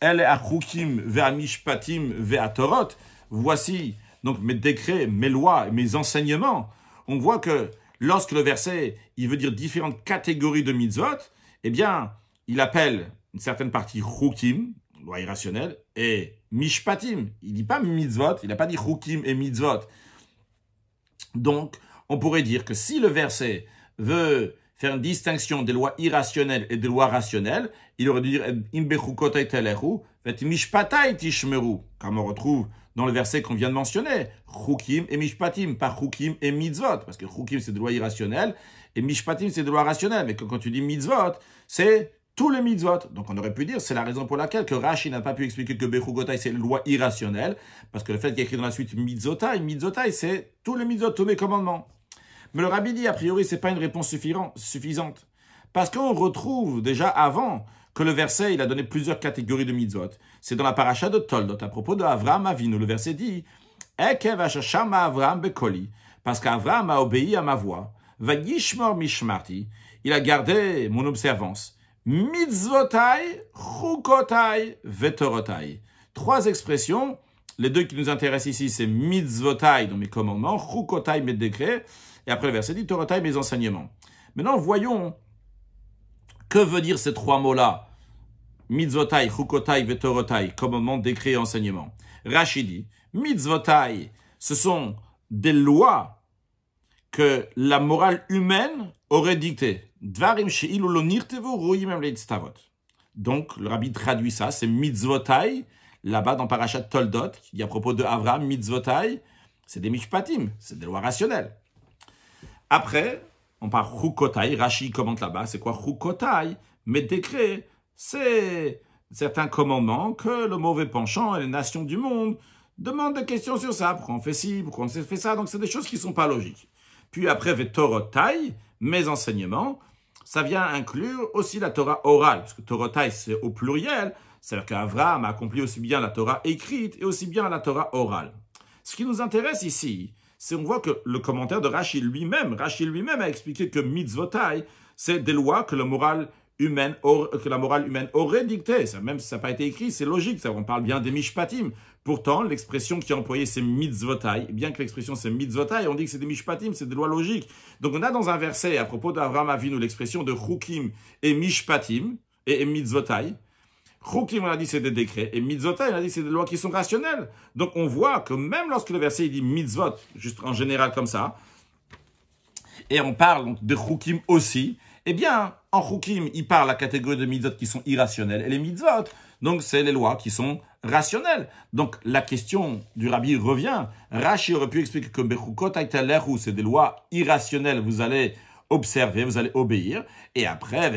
el achukim ve'a mishpatim ve'a torot, voici donc mes décrets, mes lois, mes enseignements. On voit que lorsque le verset, il veut dire différentes catégories de mitzvot, eh bien, il appelle une certaine partie chukim, loi irrationnelle, et mishpatim. Il dit pas mitzvot, il n'a pas dit chukim et mitzvot. Donc, on pourrait dire que si le verset veut faire une distinction des lois irrationnelles et des lois rationnelles, il aurait dû dire eh, comme on retrouve dans le verset qu'on vient de mentionner, chukim et mishpatim, pas chukim et mitzvot, parce que chukim c'est des lois irrationnelles et mishpatim c'est des lois rationnelles, mais quand tu dis mitzvot, c'est tous les mitzvot. Donc on aurait pu dire, c'est la raison pour laquelle que Rashi n'a pas pu expliquer que Bechugotai c'est une loi irrationnelle, parce que le fait qu'il y écrit dans la suite Mitzotai, Mitzotai c'est tous les mitzvot, tous mes commandements. Mais le rabbi dit, a priori, c'est pas une réponse suffisante. Parce qu'on retrouve déjà avant que le verset, il a donné plusieurs catégories de mitzvot. C'est dans la paracha de Toldot, à propos de Avram Avinu, le verset dit, Avram parce qu'Avram a obéi à ma voix. Mishmarti, il a gardé mon observance mitzvotai, chukotai, vetorotai. Trois expressions. Les deux qui nous intéressent ici, c'est mitzvotai, donc mes commandements, chukotai, mes décrets, et après le verset dit torotai, mes enseignements. Maintenant, voyons que veut dire ces trois mots-là. Mitzvotai, chukotai, vetorotai, commandements, décrets et enseignements. Rachidi, mitzvotai, ce sont des lois que la morale humaine aurait dictées. Donc, le rabbi traduit ça, c'est mitzvotai, là-bas dans Parashat Toldot, qui a à propos de Avram, mitzvotai, c'est des michpatim, c'est des lois rationnelles. Après, on parle chukotai, Rashi commente là-bas, c'est quoi chukotai Mes décrets, c'est certains commandements que le mauvais penchant et les nations du monde demandent des questions sur ça. Pourquoi on fait ci Pourquoi on fait ça Donc, c'est des choses qui ne sont pas logiques. Puis après, vetorotai, mes enseignements, ça vient inclure aussi la Torah orale, parce que Torotai, c'est au pluriel, c'est-à-dire qu'Avraham a accompli aussi bien la Torah écrite et aussi bien la Torah orale. Ce qui nous intéresse ici, c'est on voit que le commentaire de Rachid lui-même, Rachid lui-même a expliqué que mitzvotai, c'est des lois que la morale humaine aurait dictées. même si ça n'a pas été écrit, c'est logique. on parle bien des mishpatim. Pourtant, l'expression qui est employée, c'est mitzvotai. Bien que l'expression c'est mitzvotai, on dit que c'est des mishpatim, c'est des lois logiques. Donc on a dans un verset à propos d'Avram Avinu l'expression de chukim et mishpatim et, mitzvotai. Chukim, on a dit c'est des décrets, et mitzvotai, on a dit c'est des lois qui sont rationnelles. Donc on voit que même lorsque le verset dit mitzvot, juste en général comme ça, et on parle de chukim aussi, eh bien, en chukim, il parle la catégorie de mitzvot qui sont irrationnelles et les mitzvot, donc, c'est les lois qui sont rationnelles. Donc, la question du rabbi revient. Rashi aurait pu expliquer que Bechukot où c'est des lois irrationnelles. Vous allez observer, vous allez obéir. Et après,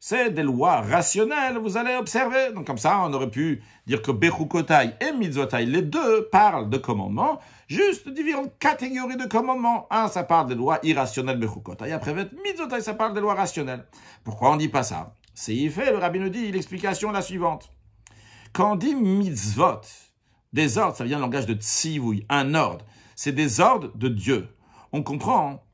c'est des lois rationnelles, vous allez observer. Donc comme ça, on aurait pu dire que Bechukotai et Mizotai, les deux parlent de commandements, juste différentes catégories de commandements. Un, ça parle des lois irrationnelles Bechukotai, après Mizotai, ça parle des lois rationnelles. Pourquoi on ne dit pas ça c'est y fait, le rabbi nous dit l'explication la suivante. Quand on dit mitzvot, des ordres, ça vient du langage de tsivoui, un ordre. C'est des ordres de Dieu. On comprend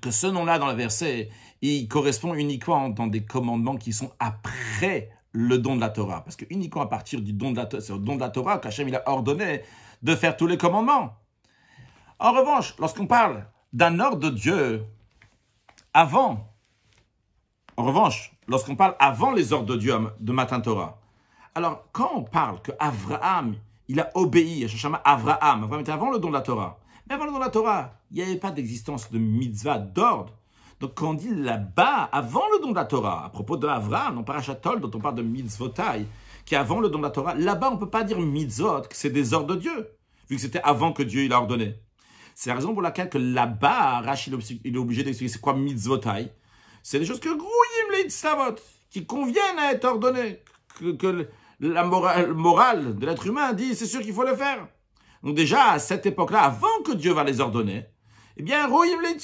que ce nom-là dans le verset, il correspond uniquement dans des commandements qui sont après le don de la Torah. Parce que uniquement à partir du don de la, Torah, don de la Torah qu'Hachem a ordonné de faire tous les commandements. En revanche, lorsqu'on parle d'un ordre de Dieu avant, en revanche, lorsqu'on parle avant les ordres de Dieu de Matin Torah. Alors, quand on parle que Avraham, il a obéi, Hashem Avraham, Avraham était avant le don de la Torah. Mais avant le don de la Torah, il n'y avait pas d'existence de mitzvah d'ordre. Donc, quand on dit là-bas, avant le don de la Torah, à propos de Avraham, parle à Chatol dont on parle de mitzvotai, qui est avant le don de la Torah, là-bas, on ne peut pas dire mitzvot, que c'est des ordres de Dieu, vu que c'était avant que Dieu il a ordonné. C'est la raison pour laquelle que là-bas, Rachid il est obligé d'expliquer c'est quoi mitzvotai c'est des choses que grouillim les qui conviennent à être ordonnées, que, la morale, de l'être humain dit, c'est sûr qu'il faut le faire. Donc déjà, à cette époque-là, avant que Dieu va les ordonner, eh bien, les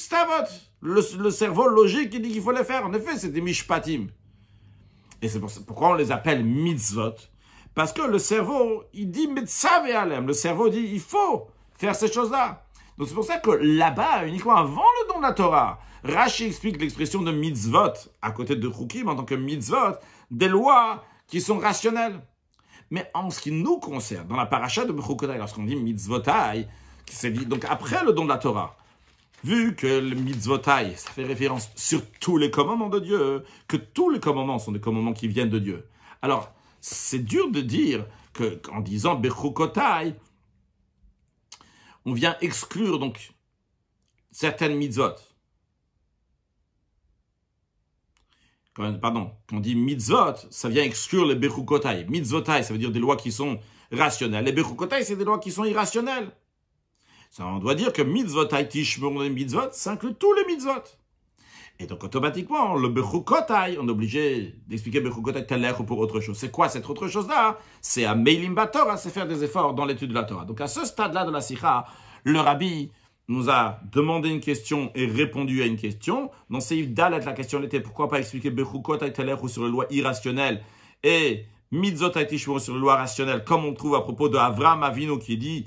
le, cerveau logique, dit qu'il faut les faire. En effet, c'est des Mishpatim. Et c'est pourquoi on les appelle mitzvot. Parce que le cerveau, il dit mitzaveh alem. Le cerveau dit, il faut faire ces choses-là. Donc c'est pour ça que là-bas, uniquement avant le don de la Torah, Rashi explique l'expression de mitzvot, à côté de chukim en tant que mitzvot, des lois qui sont rationnelles. Mais en ce qui nous concerne, dans la paracha de Bechukotai, lorsqu'on dit mitzvotai, qui s'est dit donc après le don de la Torah, vu que le mitzvotai, ça fait référence sur tous les commandements de Dieu, que tous les commandements sont des commandements qui viennent de Dieu. Alors, c'est dur de dire que, disant Bechukotai, on vient exclure donc certaines mitzvot. pardon, quand on dit mitzvot, ça vient exclure les bechukotai. Mitzvotai, ça veut dire des lois qui sont rationnelles. Les bechukotai, c'est des lois qui sont irrationnelles. Ça, on doit dire que mitzvotai tishmon et mitzvot, ça inclut tous les mitzvot. Et donc, automatiquement, le bechukotai, on est obligé d'expliquer tel l'air pour autre chose. C'est quoi cette autre chose-là? C'est à meilim c'est faire des efforts dans l'étude de la Torah. Donc, à ce stade-là de la sikha, le rabbi nous a demandé une question et répondu à une question. Dans Seif Dalet, la question était pourquoi pas expliquer Bechukot ou sur les lois irrationnelles et Mitzot sur les lois rationnelles, comme on trouve à propos de Avram Avino qui dit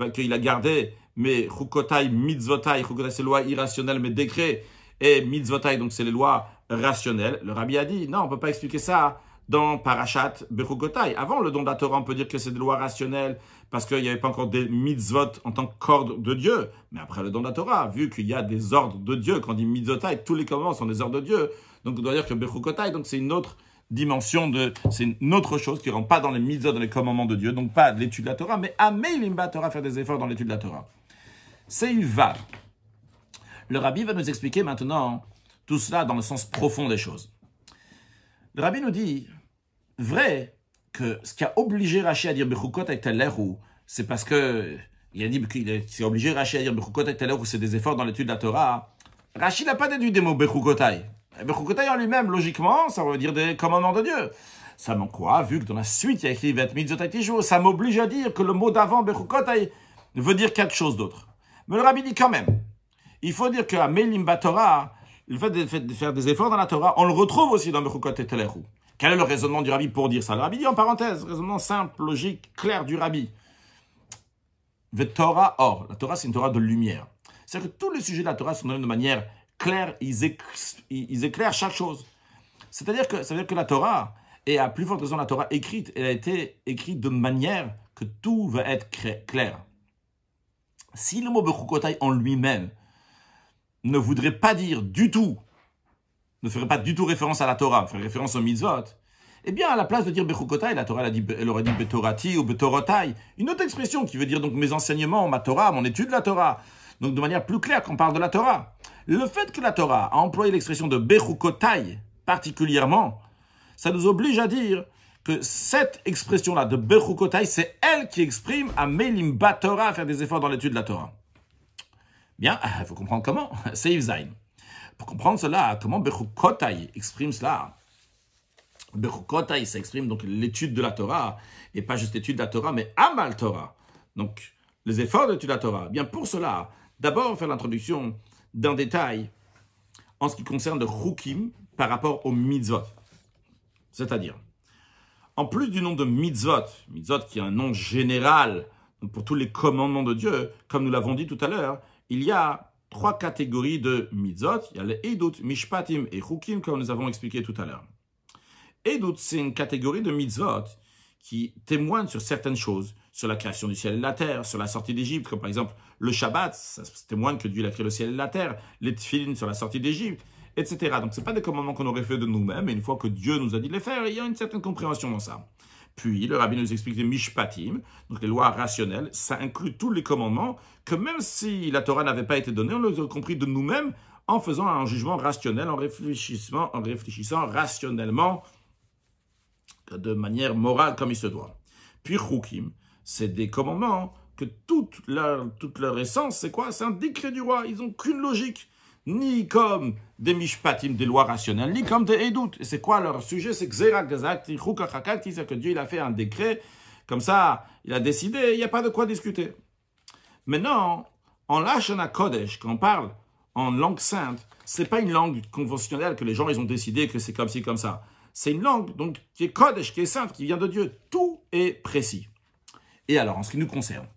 euh, qu'il a gardé mais Chukotai, Mitzotai, c'est les lois irrationnelles mais décrets et Mitzotai donc c'est les lois rationnelles. Le rabbi a dit non, on peut pas expliquer ça dans Parashat berukotai, Avant le don de la Torah, on peut dire que c'est des lois rationnelles parce qu'il n'y avait pas encore des mitzvot en tant qu'ordre de Dieu. Mais après le don de la Torah, vu qu'il y a des ordres de Dieu, quand on dit mitzvotai, tous les commandements sont des ordres de Dieu. Donc on doit dire que berukotai, donc c'est une autre dimension de, c'est une autre chose qui ne rentre pas dans les mitzvot, dans les commandements de Dieu, donc pas l'étude de la Torah, mais Ameilimba Torah, faire des efforts dans l'étude de la Torah. C'est va. Le rabbi va nous expliquer maintenant tout cela dans le sens profond des choses. Le rabbi nous dit vrai que ce qui a obligé Rachid à dire Bechukot ou c'est parce que il a dit qu'il a obligé Rachid à dire Bechukot ou c'est des efforts dans l'étude de la Torah. Rachid n'a pas déduit des mots Bechukotai. Bechukotai en lui-même, logiquement, ça veut dire des commandements de Dieu. Ça m'en quoi, vu que dans la suite, il y a écrit Vet ça m'oblige à dire que le mot d'avant, Bechukotai, veut dire quelque chose d'autre. Mais le rabbi dit quand même, il faut dire que Melimba Torah, le fait de faire des efforts dans la Torah, on le retrouve aussi dans Bechukot et Telerou. Quel est le raisonnement du rabbi pour dire ça Le rabbi dit en parenthèse, raisonnement simple, logique, clair du rabbi. Ve Torah or. La Torah, c'est une Torah de lumière. C'est-à-dire que tous les sujets de la Torah sont donnés de manière claire, ils, ils éclairent chaque chose. C'est-à-dire que, dire que la Torah, et à plus forte raison la Torah écrite, elle a été écrite de manière que tout va être clair. Si le mot Bechukotai en lui-même ne voudrait pas dire du tout ne ferait pas du tout référence à la Torah, ferait référence au mitzvot, eh bien, à la place de dire Bechukotai, la Torah, elle, dit, elle aurait dit Betorati ou Betorotai. Une autre expression qui veut dire donc mes enseignements, ma Torah, mon étude de la Torah. Donc, de manière plus claire, qu'on parle de la Torah. Le fait que la Torah a employé l'expression de Bechukotai particulièrement, ça nous oblige à dire que cette expression-là de Bechukotai, c'est elle qui exprime à Melimba Torah faire des efforts dans l'étude de la Torah. Bien, il faut comprendre comment. Save Zain. Pour comprendre cela, comment Bechukotai exprime cela Bechukotai, ça exprime donc l'étude de la Torah, et pas juste l'étude de la Torah, mais Amal Torah. Donc, les efforts de de la Torah. Eh bien pour cela, d'abord faire l'introduction d'un détail en ce qui concerne le Chukim par rapport au mitzvot. C'est-à-dire, en plus du nom de mitzvot, mitzvot qui est un nom général pour tous les commandements de Dieu, comme nous l'avons dit tout à l'heure, il y a trois catégories de mitzot. Il y a les edut, mishpatim et chukim, comme nous avons expliqué tout à l'heure. Edut, c'est une catégorie de mitzvot qui témoigne sur certaines choses, sur la création du ciel et de la terre, sur la sortie d'Égypte, comme par exemple le Shabbat, ça témoigne que Dieu a créé le ciel et la terre, les tefillin sur la sortie d'Égypte, etc. Donc ce pas des commandements qu'on aurait fait de nous-mêmes, mais une fois que Dieu nous a dit de les faire, il y a une certaine compréhension dans ça. Puis, le rabbin nous explique les mishpatim, donc les lois rationnelles, ça inclut tous les commandements que même si la Torah n'avait pas été donnée, on les a compris de nous-mêmes en faisant un jugement rationnel, en réfléchissant, en réfléchissant rationnellement, de manière morale comme il se doit. Puis, chukim, c'est des commandements que toute leur essence, c'est quoi C'est un décret du roi, ils n'ont qu'une logique ni comme des mishpatim, des lois rationnelles, ni comme des édoutes. C'est quoi leur sujet C'est que Dieu il a fait un décret, comme ça, il a décidé, il n'y a pas de quoi discuter. Maintenant, en un Kodesh, quand on parle en langue sainte, c'est pas une langue conventionnelle que les gens ils ont décidé que c'est comme ci, comme ça. C'est une langue donc qui est Kodesh, qui est sainte, qui vient de Dieu. Tout est précis. Et alors, en ce qui nous concerne,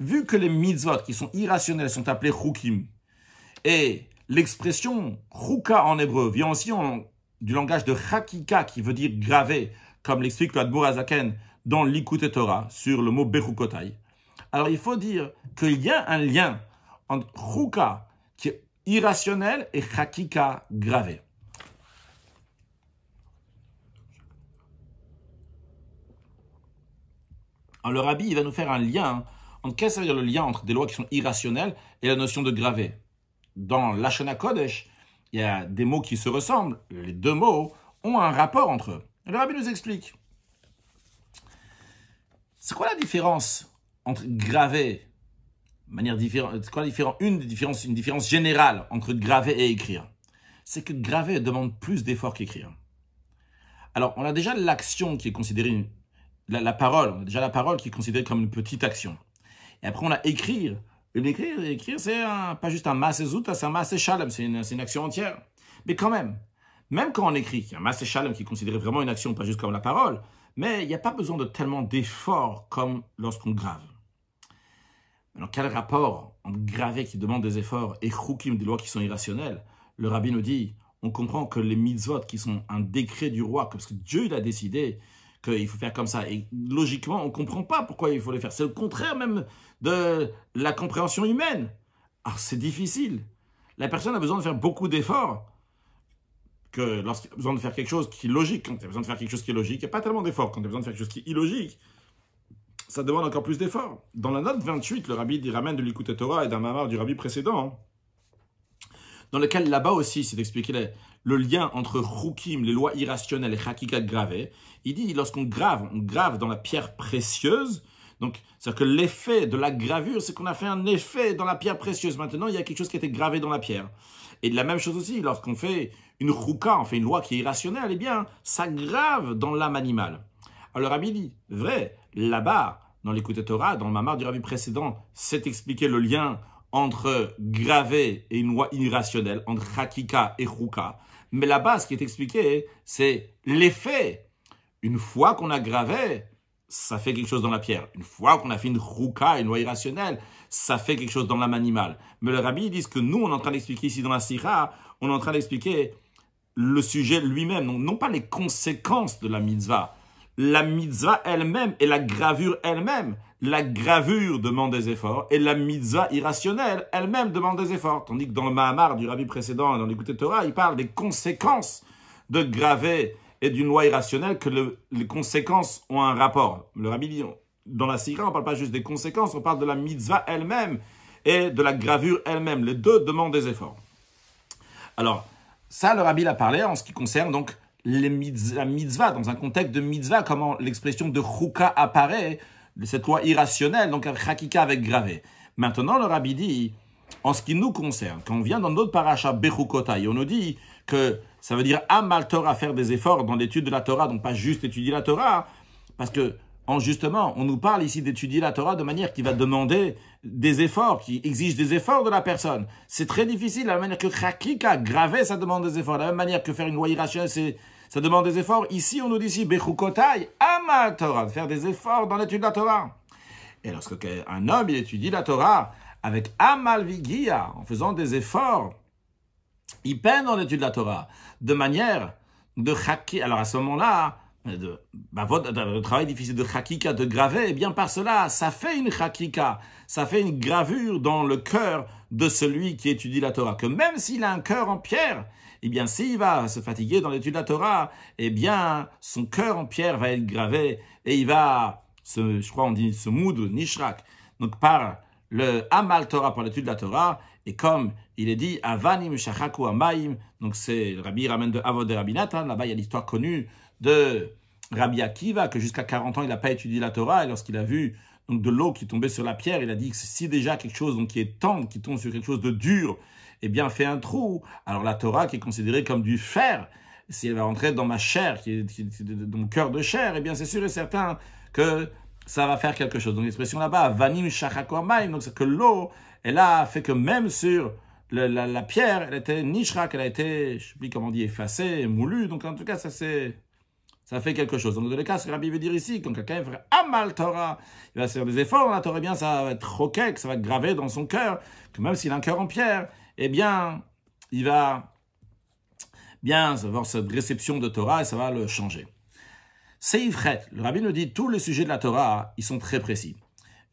vu que les mitzvot qui sont irrationnels sont appelés chukim, et L'expression chouka en hébreu vient aussi du langage de chakika qui veut dire gravé, comme l'explique le Azaken dans l'Ikut Torah sur le mot bechukotai. Alors il faut dire qu'il y a un lien entre chouka qui est irrationnel et chakika gravé. Alors, le rabbi, il va nous faire un lien. Entre, qu'est-ce que dire le lien entre des lois qui sont irrationnelles et la notion de gravé dans l'Ashana Kodesh, il y a des mots qui se ressemblent, les deux mots ont un rapport entre eux. Le rabbi nous explique. C'est quoi la différence entre graver, manière différente, quoi une différence, une différence générale entre graver et écrire C'est que graver demande plus d'efforts qu'écrire. Alors, on a déjà l'action qui est considérée, la, la parole, on a déjà la parole qui est considérée comme une petite action. Et après, on a écrire, écrire, c'est pas juste un masse c'est un masse c'est une, action entière. Mais quand même, même quand on écrit, un masse qui est considéré vraiment une action, pas juste comme la parole, mais il n'y a pas besoin de tellement d'efforts comme lorsqu'on grave. Alors quel rapport entre graver qui demande des efforts et choukim, des lois qui sont irrationnelles Le rabbin nous dit, on comprend que les mitzvot qui sont un décret du roi, parce que Dieu l'a décidé, qu'il faut faire comme ça. Et logiquement, on ne comprend pas pourquoi il faut le faire. C'est le contraire même de la compréhension humaine. Alors c'est difficile. La personne a besoin de faire beaucoup d'efforts que lorsqu'il a besoin de faire quelque chose qui est logique. Quand tu a besoin de faire quelque chose qui est logique, il n'y a pas tellement d'efforts. Quand tu a besoin de faire quelque chose qui est illogique, ça demande encore plus d'efforts. Dans la note 28, le rabbi ramène de à Torah et d'un mamar du rabbi précédent, hein, dans lequel là-bas aussi c'est expliqué le lien entre Hukim, les lois irrationnelles, et Hakika gravé. Il dit, lorsqu'on grave, on grave dans la pierre précieuse. Donc, c'est-à-dire que l'effet de la gravure, c'est qu'on a fait un effet dans la pierre précieuse. Maintenant, il y a quelque chose qui a été gravé dans la pierre. Et la même chose aussi, lorsqu'on fait une hukka, on fait une loi qui est irrationnelle, eh bien, ça grave dans l'âme animale. Alors, Rabbi dit, vrai, là-bas, dans l'écoute Torah, dans le mamar du Rabbi précédent, c'est expliqué le lien entre gravé et une loi irrationnelle, entre hakika et hukka. Mais la base qui est expliquée, c'est l'effet. Une fois qu'on a gravé, ça fait quelque chose dans la pierre. Une fois qu'on a fait une rouka, une loi irrationnelle, ça fait quelque chose dans l'âme animale. Mais le rabbi, ils disent que nous, on est en train d'expliquer ici dans la sira, on est en train d'expliquer le sujet lui-même, non pas les conséquences de la mitzvah, la mitzvah elle-même et la gravure elle-même. La gravure demande des efforts et la mitzvah irrationnelle elle-même demande des efforts. Tandis que dans le Mahamar du rabbi précédent, dans l'écouté Torah, il parle des conséquences de graver et d'une loi irrationnelle que les conséquences ont un rapport. Le rabbi dit, dans la Sira, on ne parle pas juste des conséquences, on parle de la mitzvah elle-même et de la gravure elle-même. Les deux demandent des efforts. Alors, ça, le rabbi l'a parlé en ce qui concerne donc les mitzvah, dans un contexte de mitzvah, comment l'expression de chouka apparaît, cette loi irrationnelle, donc chakika avec gravé. Maintenant, le rabbi dit, en ce qui nous concerne, quand on vient dans notre paracha Bechukotai, on nous dit que ça veut dire amal Torah, faire des efforts dans l'étude de la Torah, donc pas juste étudier la Torah, parce que en justement, on nous parle ici d'étudier la Torah de manière qui va demander des efforts, qui exige des efforts de la personne. C'est très difficile, de la même manière que Chakika, gravé, ça demande des efforts, de la même manière que faire une loi irrationnelle, c'est ça demande des efforts. Ici, on nous dit ici, Bechukotai, Amal Torah, de faire des efforts dans l'étude de la Torah. Et lorsque un homme il étudie la Torah avec Amal Vigia, en faisant des efforts, il peine dans l'étude de la Torah, de manière de chaki. Alors à ce moment-là, de, bah, le travail difficile de chakika, de graver, et eh bien par cela, ça fait une chakika, ça fait une gravure dans le cœur de celui qui étudie la Torah, que même s'il a un cœur en pierre, eh bien, s'il va se fatiguer dans l'étude de la Torah, eh bien, son cœur en pierre va être gravé et il va, se, je crois, on dit se moudre, nishrak, donc par le Amal Torah, par l'étude de la Torah, et comme il est dit, Avanim Shachaku Amaim, donc c'est le rabbi ramène de Avod de là-bas il y a l'histoire connue de Rabbi Akiva, que jusqu'à 40 ans il n'a pas étudié la Torah, et lorsqu'il a vu de l'eau qui tombait sur la pierre, il a dit que si déjà quelque chose donc, qui est tendre, qui tombe sur quelque chose de dur, eh bien, fait un trou. Alors la Torah, qui est considérée comme du fer, si elle va rentrer dans ma chair, qui est, dans mon cœur de chair, eh bien, c'est sûr et certain que ça va faire quelque chose. Donc l'expression là-bas, vanim shachakomaim, donc c'est que l'eau, elle a fait que même sur la, pierre, elle était nishrak, elle a été, je sais plus comment dire, effacée, moulue. Donc en tout cas, ça c'est ça fait quelque chose. Donc, dans le cas, ce que Rabbi veut dire ici, quand quelqu'un va faire Amal Torah, il va faire des efforts la Torah, eh bien, ça va être que ça va graver dans son cœur, que même s'il a un cœur en pierre, eh bien, il va bien avoir cette réception de Torah et ça va le changer. C'est Seifret, le rabbi nous dit, tous les sujets de la Torah, ils sont très précis.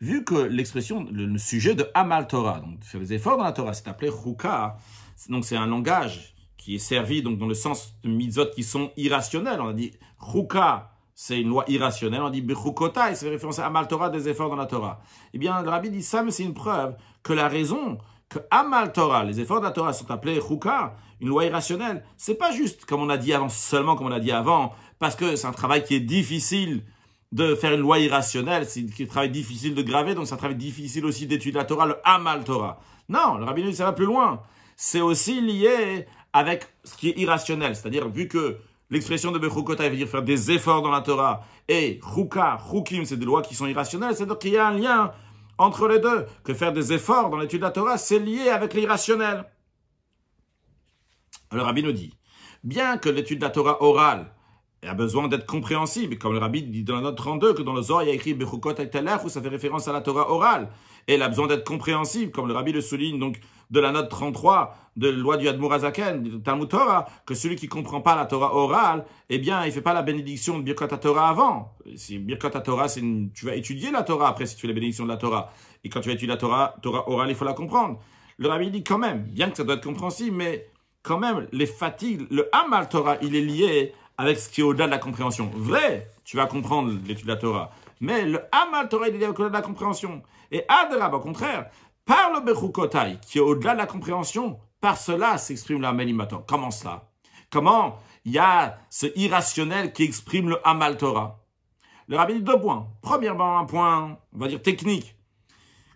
Vu que l'expression, le sujet de Amal Torah, donc faire des efforts dans la Torah, c'est appelé Chouka, donc c'est un langage qui est servi donc dans le sens de mitzvot qui sont irrationnels. On a dit Chouka, c'est une loi irrationnelle. On dit il c'est référence à Amal Torah, des efforts dans la Torah. Eh bien, le rabbi dit ça, mais c'est une preuve que la raison que Amal Torah, les efforts de la Torah sont appelés Chouka, une loi irrationnelle. C'est pas juste, comme on a dit avant, seulement comme on a dit avant, parce que c'est un travail qui est difficile de faire une loi irrationnelle, c'est un travail difficile de graver, donc c'est un travail difficile aussi d'étudier la Torah, le Amal Torah. Non, le rabbin ça va plus loin. C'est aussi lié avec ce qui est irrationnel, c'est-à-dire vu que l'expression de Bechukotai veut dire faire des efforts dans la Torah, et Chouka, Chukim, c'est des lois qui sont irrationnelles, c'est-à-dire qu'il y a un lien entre les deux, que faire des efforts dans l'étude de la Torah, c'est lié avec l'irrationnel. Le rabbi nous dit, bien que l'étude de la Torah orale a besoin d'être compréhensible, comme le rabbi dit dans la note 32, que dans le Zohar, il y a écrit Bechukot où ça fait référence à la Torah orale, et elle a besoin d'être compréhensible, comme le rabbi le souligne donc de la note 33, de la loi du Admurazaken, du Talmud Torah, que celui qui comprend pas la Torah orale, eh bien, il fait pas la bénédiction de Birkat Torah avant. Si Birkat Torah, c'est tu vas étudier la Torah après si tu fais la bénédiction de la Torah. Et quand tu vas étudier la Torah, Torah orale, il faut la comprendre. Le rabbi dit quand même, bien que ça doit être compréhensible, mais quand même, les fatigues, le Amal Torah, il est lié avec ce qui est au-delà de la compréhension. Vrai, tu vas comprendre l'étude de la Torah. Mais le Amal Torah, il est lié au-delà de la compréhension. Et Adrab, au contraire, par le Bechukotai, qui est au-delà de la compréhension, par cela s'exprime le Comment cela Comment il y a ce irrationnel qui exprime le Amal Torah Le rabbi dit deux points. Premièrement, un point, on va dire technique,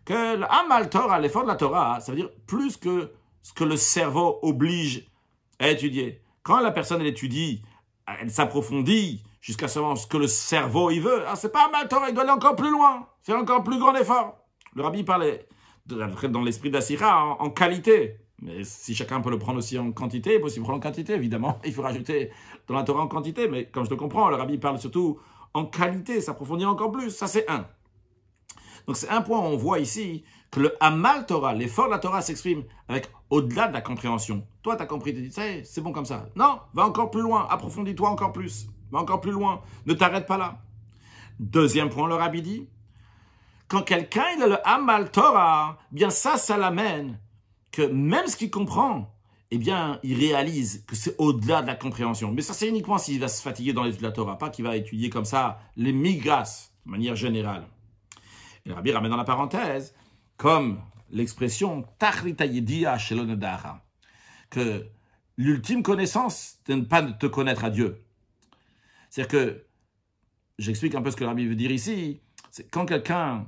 que le Amal Torah, l'effort de la Torah, ça veut dire plus que ce que le cerveau oblige à étudier. Quand la personne elle étudie, elle s'approfondit jusqu'à savoir ce que le cerveau il veut. Ah, c'est pas Amal Torah, il doit aller encore plus loin, C'est encore plus grand effort. Le rabbi parlait dans l'esprit d'Assira en qualité. Mais si chacun peut le prendre aussi en quantité, il peut aussi prendre en quantité, évidemment. Il faut rajouter dans la Torah en quantité. Mais comme je te comprends, le rabbi parle surtout en qualité, s'approfondir encore plus. Ça, c'est un. Donc c'est un point où on voit ici que le Amal Torah, l'effort de la Torah s'exprime avec au-delà de la compréhension. Toi, tu as compris, tu dis, ça c'est bon comme ça. Non, va encore plus loin, approfondis-toi encore plus, va encore plus loin, ne t'arrête pas là. Deuxième point, le rabbi dit, quand quelqu'un a le Amal Torah, bien ça, ça l'amène que même ce qu'il comprend, eh bien, il réalise que c'est au-delà de la compréhension. Mais ça, c'est uniquement s'il va se fatiguer dans l'étude de la Torah, pas qu'il va étudier comme ça les migras, de manière générale. Et le rabbi ramène dans la parenthèse, comme l'expression Tachritayidia shelonadara » que l'ultime connaissance, c'est ne pas te connaître à Dieu. C'est-à-dire que, j'explique un peu ce que le rabbi veut dire ici, c'est quand quelqu'un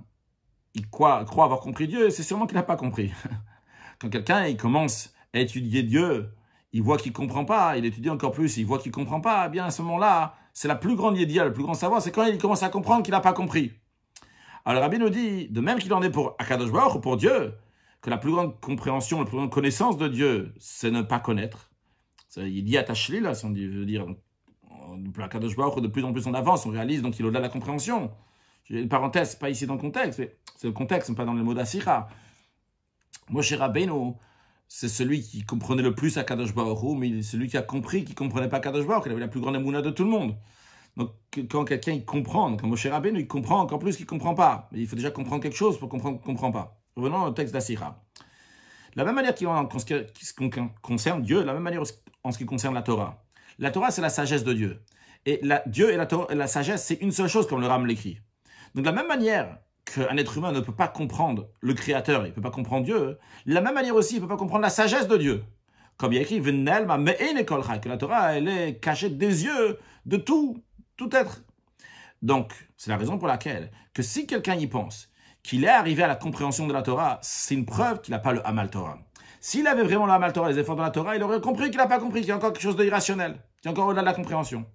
croit avoir compris Dieu, c'est sûrement qu'il n'a pas compris. Quand quelqu'un il commence à étudier Dieu, il voit qu'il comprend pas, il étudie encore plus, il voit qu'il comprend pas, eh bien à ce moment-là, c'est la plus grande yédia, le plus grand savoir, c'est quand il commence à comprendre qu'il n'a pas compris. Alors Rabbi nous dit, de même qu'il en est pour Akadosh Baruch, pour Dieu, que la plus grande compréhension, la plus grande connaissance de Dieu, c'est ne pas connaître. Il dit à Tachli, là, si on veut dire, Akadosh Baruch, de plus en plus on avance, on réalise, donc il est au-delà de la compréhension. J'ai une parenthèse, pas ici dans le contexte, mais c'est le contexte, pas dans le mot d'Asirah. Moshe Rabbeinu, c'est celui qui comprenait le plus à Kadosh Baruch mais celui qui a compris qui ne comprenait pas Kadosh Baruch qui avait la plus grande amouna de tout le monde. Donc quand quelqu'un il comprend, quand Moshe Rabbeinu il comprend encore plus qu'il ne comprend pas. Mais il faut déjà comprendre quelque chose pour comprendre qu'il ne comprend pas. Revenons au texte d'Asira. La même manière en ce qui concerne Dieu, la même manière en ce qui concerne la Torah. La Torah, c'est la sagesse de Dieu. Et Dieu et la, la sagesse, c'est une seule chose, comme le Rame l'écrit. Donc, de la même manière qu'un être humain ne peut pas comprendre le Créateur, il ne peut pas comprendre Dieu, de la même manière aussi, il ne peut pas comprendre la sagesse de Dieu. Comme il y a écrit, que la Torah, elle est cachée des yeux de tout, tout être. Donc, c'est la raison pour laquelle que si quelqu'un y pense, qu'il est arrivé à la compréhension de la Torah, c'est une preuve qu'il n'a pas le Hamal Torah. S'il avait vraiment le Hamal Torah, les efforts de la Torah, il aurait compris qu'il n'a pas compris, qu'il y a encore quelque chose d'irrationnel, y a encore au-delà de la compréhension.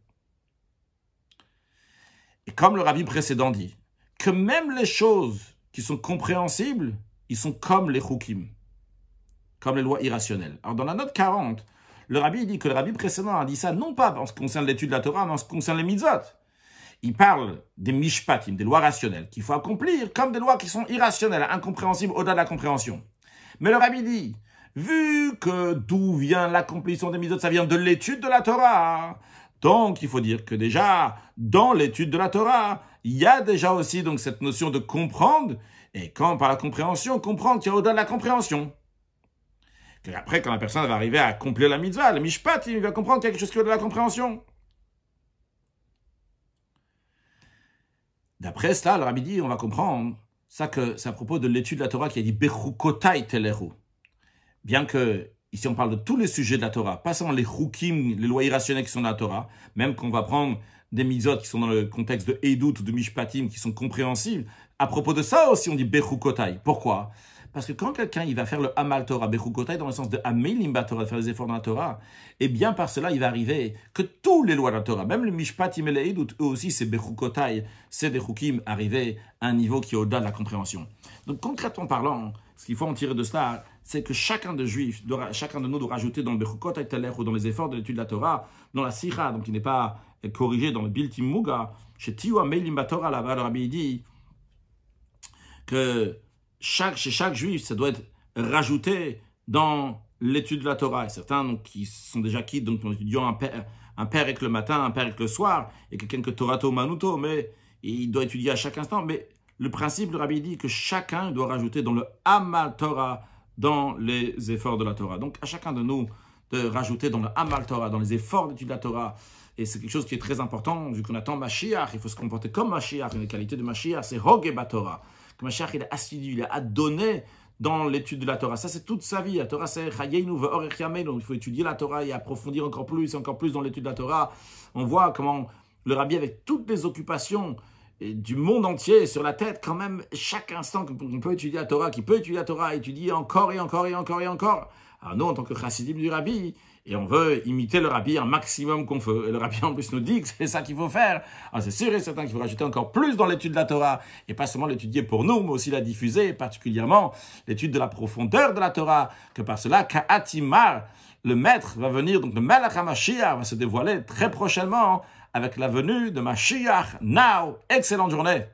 Et comme le rabbi précédent dit, que même les choses qui sont compréhensibles, ils sont comme les choukim, comme les lois irrationnelles. Alors dans la note 40, le rabbi dit que le rabbi précédent a dit ça non pas en ce qui concerne l'étude de la Torah, mais en ce qui concerne les mitzvot. Il parle des mishpatim, des lois rationnelles, qu'il faut accomplir comme des lois qui sont irrationnelles, incompréhensibles au-delà de la compréhension. Mais le rabbi dit, vu que d'où vient l'accomplissement des mitzvot, ça vient de l'étude de la Torah. Donc, il faut dire que déjà, dans l'étude de la Torah, il y a déjà aussi donc cette notion de comprendre, et quand par la compréhension, comprendre qu'il y a au-delà de la compréhension. après, quand la personne va arriver à accomplir la mitzvah, le mishpat, il va comprendre quelque chose qui est au-delà de la compréhension. D'après cela, le rabbi dit, on va comprendre ça que c'est à propos de l'étude de la Torah qui a dit Bechukotai Teleru. Bien que ici on parle de tous les sujets de la Torah, pas seulement les hukim, les lois irrationnelles qui sont dans la Torah, même qu'on va prendre des mitzvot qui sont dans le contexte de Eidout, ou de Mishpatim, qui sont compréhensibles. À propos de ça aussi, on dit Bechukotai. Pourquoi Parce que quand quelqu'un il va faire le Hamal Torah, Bechukotai, dans le sens de Amelimba Torah, faire les efforts dans la Torah, eh bien par cela, il va arriver que tous les lois de la Torah, même le Mishpatim et les eux aussi, c'est Bechukotai, c'est des arriver à un niveau qui est au-delà de la compréhension. Donc concrètement parlant, ce qu'il faut en tirer de cela, c'est que chacun de, juifs, chacun de nous doit rajouter dans le Bechukot Telech ou dans les efforts de l'étude de la Torah, dans la Sira, donc qui n'est pas euh, corrigé dans le Biltim Muga, chez Tiwa Meilim Batora, là-bas, le Rabbi dit que chaque, chez chaque juif, ça doit être rajouté dans l'étude de la Torah. Et certains donc, qui sont déjà quittes, donc en étudiant un père, un père avec le matin, un père avec le soir, et quelqu'un que Torato Manuto, mais il doit étudier à chaque instant. Mais le principe, le rabbi dit que chacun doit rajouter dans le Amal Torah, dans les efforts de la Torah. Donc à chacun de nous de rajouter dans le Amal Torah, dans les efforts d'étude de la Torah. Et c'est quelque chose qui est très important, vu qu'on attend Mashiach, il faut se comporter comme Mashiach. Une qualité de Mashiach, c'est Hogeba Torah. Que Mashiach, il est assidu, il est adonné dans l'étude de la Torah. Ça, c'est toute sa vie. La Torah, c'est Chayeinu donc Il faut étudier la Torah et approfondir encore plus, encore plus dans l'étude de la Torah. On voit comment le rabbi, avec toutes les occupations du monde entier sur la tête quand même chaque instant qu'on peut étudier la Torah, qui peut étudier la Torah, étudier encore et encore et encore et encore. Alors nous, en tant que chassidim du rabbi, et on veut imiter le rabbi un maximum qu'on peut, Et le rabbi en plus nous dit que c'est ça qu'il faut faire. Alors ah, c'est sûr et certain qu'il faut rajouter encore plus dans l'étude de la Torah, et pas seulement l'étudier pour nous, mais aussi la diffuser, particulièrement l'étude de la profondeur de la Torah, que par cela, Ka'atimar, le maître va venir, donc le Malach va se dévoiler très prochainement, avec la venue de Mashiach. Now, excellente journée